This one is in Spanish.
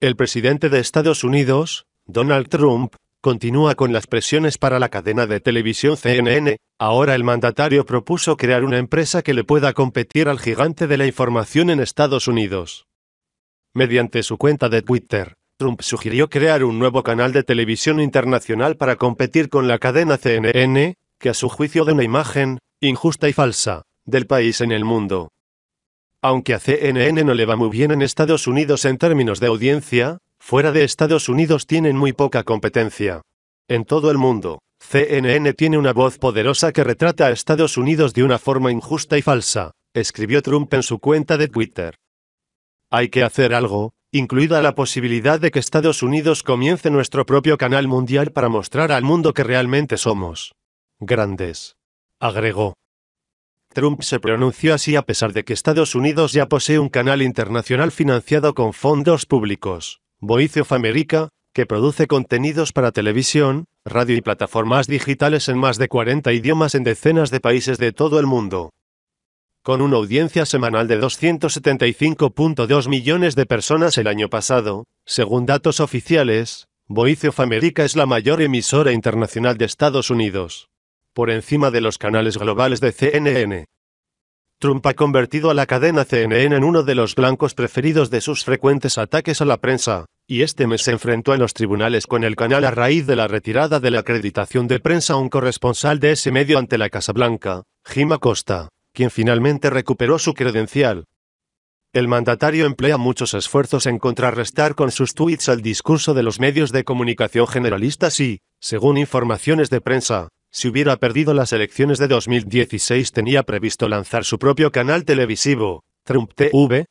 El presidente de Estados Unidos, Donald Trump, continúa con las presiones para la cadena de televisión CNN, ahora el mandatario propuso crear una empresa que le pueda competir al gigante de la información en Estados Unidos. Mediante su cuenta de Twitter, Trump sugirió crear un nuevo canal de televisión internacional para competir con la cadena CNN, que a su juicio da una imagen, injusta y falsa, del país en el mundo. Aunque a CNN no le va muy bien en Estados Unidos en términos de audiencia, fuera de Estados Unidos tienen muy poca competencia. En todo el mundo, CNN tiene una voz poderosa que retrata a Estados Unidos de una forma injusta y falsa, escribió Trump en su cuenta de Twitter. Hay que hacer algo, incluida la posibilidad de que Estados Unidos comience nuestro propio canal mundial para mostrar al mundo que realmente somos. Grandes. Agregó. Trump se pronunció así a pesar de que Estados Unidos ya posee un canal internacional financiado con fondos públicos, Voice of America, que produce contenidos para televisión, radio y plataformas digitales en más de 40 idiomas en decenas de países de todo el mundo. Con una audiencia semanal de 275.2 millones de personas el año pasado, según datos oficiales, Voice of America es la mayor emisora internacional de Estados Unidos por encima de los canales globales de CNN. Trump ha convertido a la cadena CNN en uno de los blancos preferidos de sus frecuentes ataques a la prensa, y este mes se enfrentó en los tribunales con el canal a raíz de la retirada de la acreditación de prensa a un corresponsal de ese medio ante la Casa Blanca, Jim Acosta, quien finalmente recuperó su credencial. El mandatario emplea muchos esfuerzos en contrarrestar con sus tweets al discurso de los medios de comunicación generalistas y, según informaciones de prensa, si hubiera perdido las elecciones de 2016 tenía previsto lanzar su propio canal televisivo, Trump TV,